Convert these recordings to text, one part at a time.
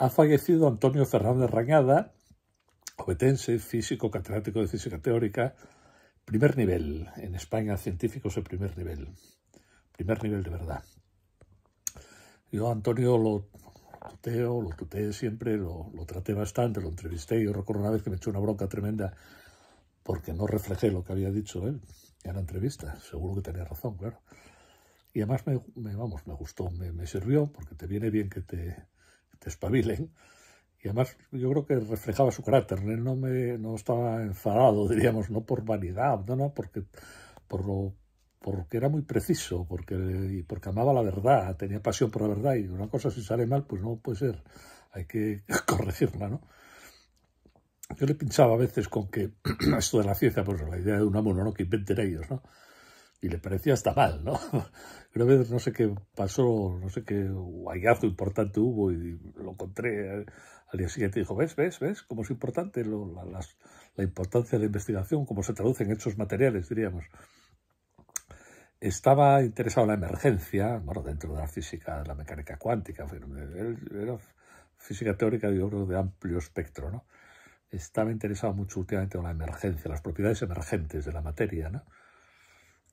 ha fallecido Antonio Fernández Rañada, obetense, físico catedrático de física teórica, primer nivel, en España científicos de primer nivel, primer nivel de verdad. Yo Antonio lo tuteo, lo tuteé siempre, lo, traté bastante, lo entrevisté, yo recuerdo una vez que me echó una bronca tremenda porque no reflejé lo que había dicho él en la entrevista, seguro que tenía razón, claro. Y además me, vamos, me gustó, me sirvió, porque te viene bien que te, te espabilen. Y además yo creo que reflejaba su carácter. no, me, no estaba enfadado, diríamos, no por vanidad, no, no, porque, por porque era muy preciso, porque, porque amaba la verdad, tenía pasión por la verdad. Y una cosa si sale mal, pues no puede ser, hay que corregirla, ¿no? Yo le pinchaba a veces con que esto de la ciencia, pues la idea de un amor, ¿no? Que inventen ellos, ¿no? y le parecía hasta mal, ¿no? Una vez no sé qué pasó, no sé qué guayazo importante hubo y lo encontré eh, al día siguiente y dijo, ves, ves, ves, cómo es importante la, la, importancia de la investigación, cómo se traducen en hechos materiales, diríamos. Estaba interesado en la emergencia, bueno, dentro de la física, de la mecánica cuántica, era física teórica, yo de amplio espectro, ¿no? Estaba interesado mucho últimamente en la emergencia, las propiedades emergentes de la materia, ¿no?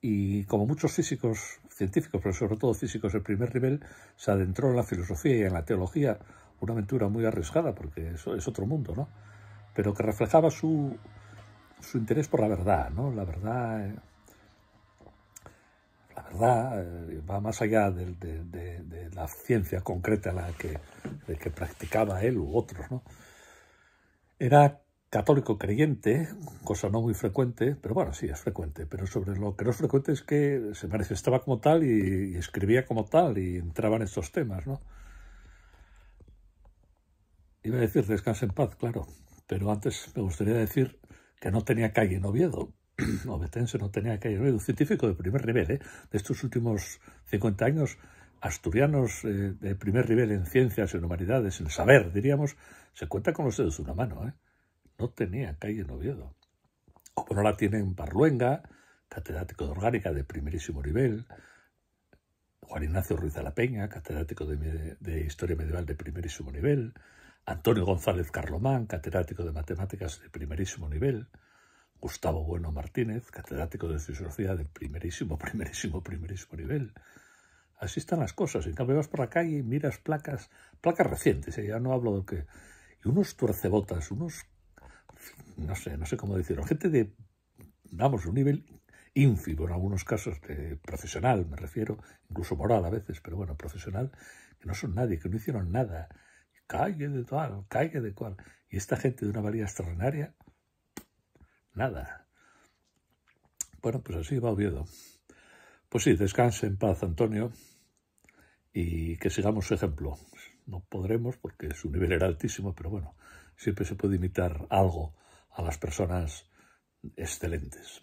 y como muchos físicos, científicos, pero sobre todo físicos de primer nivel, se adentró en la filosofía y en la teología, una aventura muy arriesgada porque eso es otro mundo, ¿no? Pero que reflejaba su, su interés por la verdad, ¿no? La verdad, eh, la verdad eh, va más allá de, la ciencia concreta la que, que practicaba él u otros, ¿no? Era católico creyente, cosa no muy frecuente, pero bueno, sí, es frecuente, pero sobre lo que no es frecuente es que se manifestaba como tal y, escribía como tal y entraba en estos temas, ¿no? Iba a decir descanse en paz, claro, pero antes me gustaría decir que no tenía calle en Oviedo, Obetense no tenía calle en Oviedo, científico de primer nivel, ¿eh? de estos últimos 50 años, asturianos eh, de primer nivel en ciencias, en humanidades, en saber, diríamos, se cuenta con los dedos de una mano, ¿eh? no tenía calle en Oviedo. Como no la tienen en Parluenga, catedrático de orgánica de primerísimo nivel, Juan Ignacio Ruiz de la Peña, catedrático de, Historia Medieval de primerísimo nivel, Antonio González Carlomán, catedrático de Matemáticas de primerísimo nivel, Gustavo Bueno Martínez, catedrático de filosofía de primerísimo, primerísimo, primerísimo nivel. Así están las cosas. En cambio, vas por la calle y miras placas, placas recientes, ¿eh? ya no hablo de qué. Y unos tuercebotas, unos no sé, no sé cómo decirlo, gente de, vamos, un nivel ínfimo en algunos casos, de profesional me refiero, incluso moral a veces, pero bueno, profesional, que no son nadie, que no hicieron nada, calle de tal, calle de cual, y esta gente de una valía extraordinaria, nada. Bueno, pues así va Oviedo. Pues sí, descanse en paz, Antonio, y que sigamos su ejemplo. No podremos porque su nivel era altísimo, pero bueno, siempre se puede imitar algo a las personas excelentes.